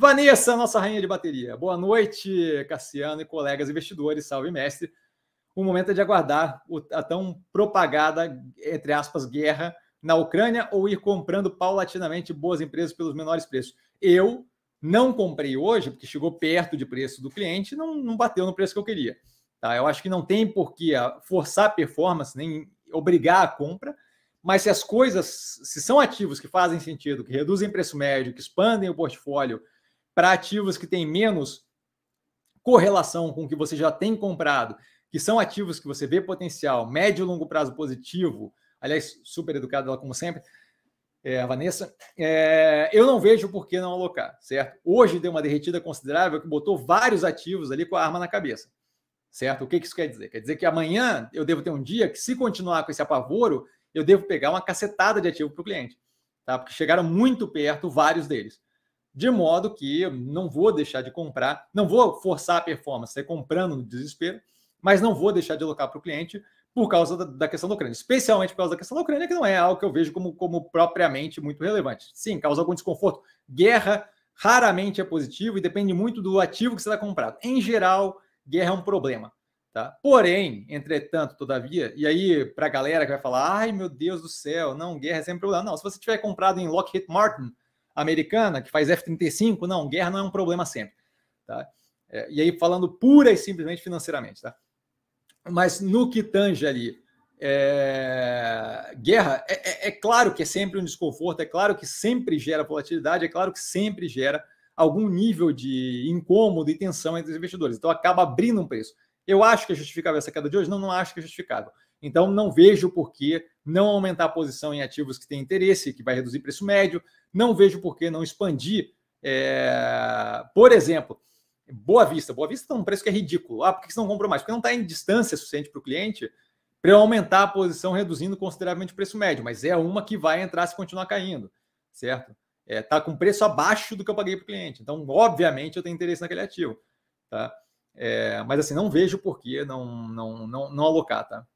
Vanessa, nossa rainha de bateria. Boa noite, Cassiano e colegas investidores. Salve, mestre. O momento é de aguardar a tão propagada, entre aspas, guerra na Ucrânia ou ir comprando paulatinamente boas empresas pelos menores preços. Eu não comprei hoje, porque chegou perto de preço do cliente, não, não bateu no preço que eu queria. Tá? Eu acho que não tem por que ah, forçar a performance, nem obrigar a compra, mas se as coisas, se são ativos que fazem sentido, que reduzem preço médio, que expandem o portfólio para ativos que têm menos correlação com o que você já tem comprado, que são ativos que você vê potencial, médio e longo prazo positivo. Aliás, super educada ela, como sempre, é, a Vanessa. É, eu não vejo por que não alocar, certo? Hoje deu uma derretida considerável que botou vários ativos ali com a arma na cabeça, certo? O que, que isso quer dizer? Quer dizer que amanhã eu devo ter um dia que, se continuar com esse apavoro, eu devo pegar uma cacetada de ativo para o cliente, tá? Porque chegaram muito perto vários deles de modo que não vou deixar de comprar, não vou forçar a performance, é comprando no desespero, mas não vou deixar de alocar para o cliente por causa da, da, questão da Ucrânia, especialmente por causa da questão da Ucrânia, que não é algo que eu vejo como, como propriamente muito relevante. Sim, causa algum desconforto. Guerra raramente é positivo e depende muito do ativo que você está comprado. Em geral, guerra é um problema. Tá? Porém, entretanto, todavia, e aí para a galera que vai falar, ai meu Deus do céu, não, guerra é sempre problema. Não, se você tiver comprado em Lockheed Martin, americana que faz F-35, não, guerra não é um problema sempre. Tá? É, e aí falando pura e simplesmente financeiramente. Tá? Mas no que tange ali, é, guerra, é, é, é claro que é sempre um desconforto, é claro que sempre gera volatilidade, é claro que sempre gera algum nível de incômodo e tensão entre os investidores. Então acaba abrindo um preço. Eu acho que é justificável essa queda de hoje? Não, não acho que é justificável. Então, não vejo por que não aumentar a posição em ativos que têm interesse, que vai reduzir preço médio. Não vejo por que não expandir. É... Por exemplo, Boa Vista. Boa Vista está um preço que é ridículo. Ah, por que você não comprou mais? Porque não está em distância suficiente para o cliente para aumentar a posição, reduzindo consideravelmente o preço médio. Mas é uma que vai entrar se continuar caindo, certo? Está é, tá com preço abaixo do que eu paguei para o cliente. Então, obviamente, eu tenho interesse naquele ativo. Tá? É, mas assim, não vejo por que não, não, não, não alocar, tá?